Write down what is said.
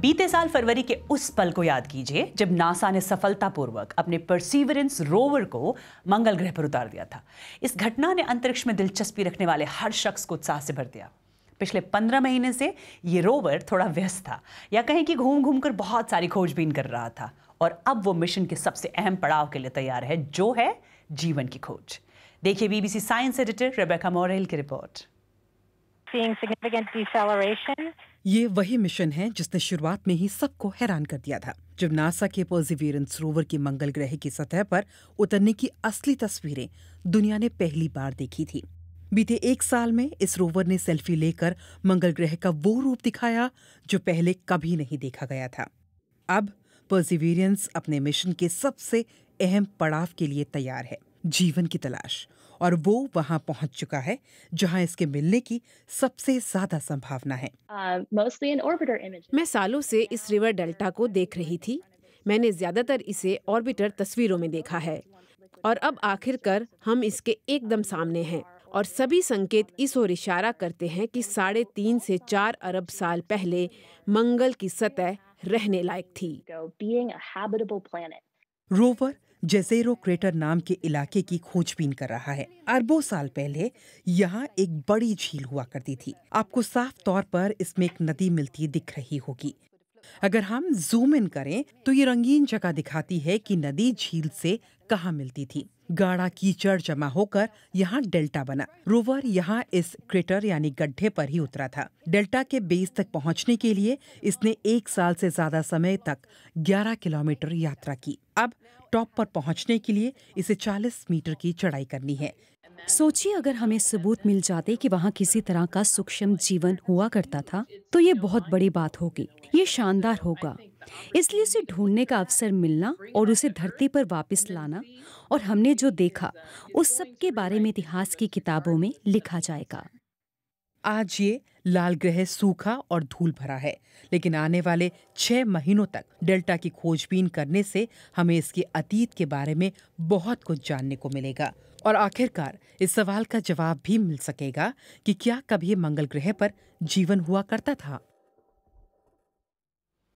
बीते साल फरवरी के उस पल को याद कीजिए जब नासा ने सफलतापूर्वक अपने परसीवरेंस रोवर को मंगल ग्रह पर उतार दिया था इस घटना ने अंतरिक्ष में दिलचस्पी रखने वाले हर शख्स को उत्साह से भर दिया पिछले पंद्रह महीने से ये रोवर थोड़ा व्यस्त था या कहें कि घूम घूम कर बहुत सारी खोजबीन कर रहा था और अब वो मिशन के सबसे अहम पड़ाव के लिए तैयार है जो है जीवन की खोज देखिए BBC science editor Rebecca Morelle की रिपोर्ट ये वही मिशन है जिसने शुरुआत में ही सबको हैरान कर दिया था जब नासा के पर्सिवियरेंस रोवर की मंगल ग्रह की सतह पर उतरने की असली तस्वीरें दुनिया ने पहली बार देखी थी बीते एक साल में इस रोवर ने सेल्फी लेकर मंगल ग्रह का वो रूप दिखाया जो पहले कभी नहीं देखा गया था अब पर्सिवियरेंस अपने मिशन के सबसे अहम पड़ाव के लिए तैयार है जीवन की तलाश और वो वहाँ पहुँच चुका है जहाँ इसके मिलने की सबसे ज्यादा संभावना है uh, मैं सालों से इस रिवर डेल्टा को देख रही थी मैंने ज्यादातर इसे ऑर्बिटर तस्वीरों में देखा है और अब आखिरकार हम इसके एकदम सामने हैं और सभी संकेत इस ओर इशारा करते हैं कि साढ़े तीन से चार अरब साल पहले मंगल की सतह रहने लायक थी रोवर जेजेरो क्रेटर नाम के इलाके की खोजबीन कर रहा है अरबों साल पहले यहाँ एक बड़ी झील हुआ करती थी आपको साफ तौर पर इसमें एक नदी मिलती दिख रही होगी अगर हम जूम इन करें तो ये रंगीन जगह दिखाती है कि नदी झील से कहाँ मिलती थी गाढ़ा कीचड़ जमा होकर यहाँ डेल्टा बना रोवर यहाँ इस क्रेटर यानी गड्ढे पर ही उतरा था डेल्टा के बेस तक पहुँचने के लिए इसने एक साल से ज्यादा समय तक 11 किलोमीटर यात्रा की अब टॉप पर पहुँचने के लिए इसे 40 मीटर की चढ़ाई करनी है सोचिए अगर हमें सबूत मिल जाते कि वहाँ किसी तरह का सूक्ष्म जीवन हुआ करता था तो ये बहुत बड़ी बात होगी ये शानदार होगा इसलिए उसे ढूंढने का अवसर मिलना और उसे धरती पर वापस लाना और हमने जो देखा उस सब के बारे में इतिहास की किताबों में लिखा जाएगा आज ये लाल ग्रह सूखा और धूल भरा है लेकिन आने वाले छह महीनों तक डेल्टा की खोजबीन करने से हमें इसके अतीत के बारे में बहुत कुछ जानने को मिलेगा और आखिरकार इस सवाल का जवाब भी मिल सकेगा कि क्या कभी मंगल ग्रह पर जीवन हुआ करता था